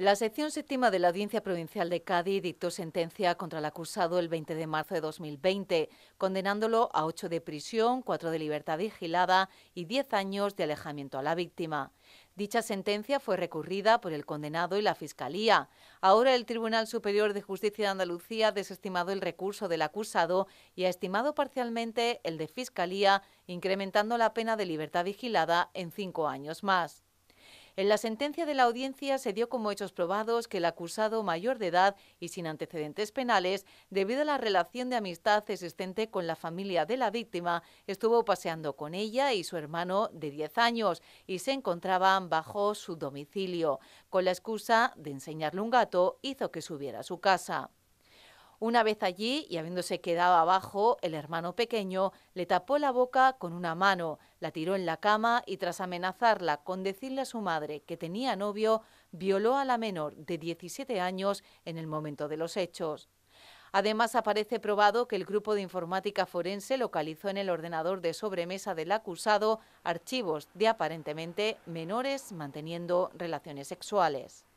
La sección séptima de la Audiencia Provincial de Cádiz dictó sentencia contra el acusado el 20 de marzo de 2020, condenándolo a ocho de prisión, cuatro de libertad vigilada y diez años de alejamiento a la víctima. Dicha sentencia fue recurrida por el condenado y la Fiscalía. Ahora el Tribunal Superior de Justicia de Andalucía ha desestimado el recurso del acusado y ha estimado parcialmente el de Fiscalía, incrementando la pena de libertad vigilada en cinco años más. En la sentencia de la audiencia se dio como hechos probados que el acusado mayor de edad y sin antecedentes penales, debido a la relación de amistad existente con la familia de la víctima, estuvo paseando con ella y su hermano de 10 años y se encontraban bajo su domicilio. Con la excusa de enseñarle un gato, hizo que subiera a su casa. Una vez allí y habiéndose quedado abajo, el hermano pequeño le tapó la boca con una mano, la tiró en la cama y tras amenazarla con decirle a su madre que tenía novio, violó a la menor de 17 años en el momento de los hechos. Además, aparece probado que el grupo de informática forense localizó en el ordenador de sobremesa del acusado archivos de aparentemente menores manteniendo relaciones sexuales.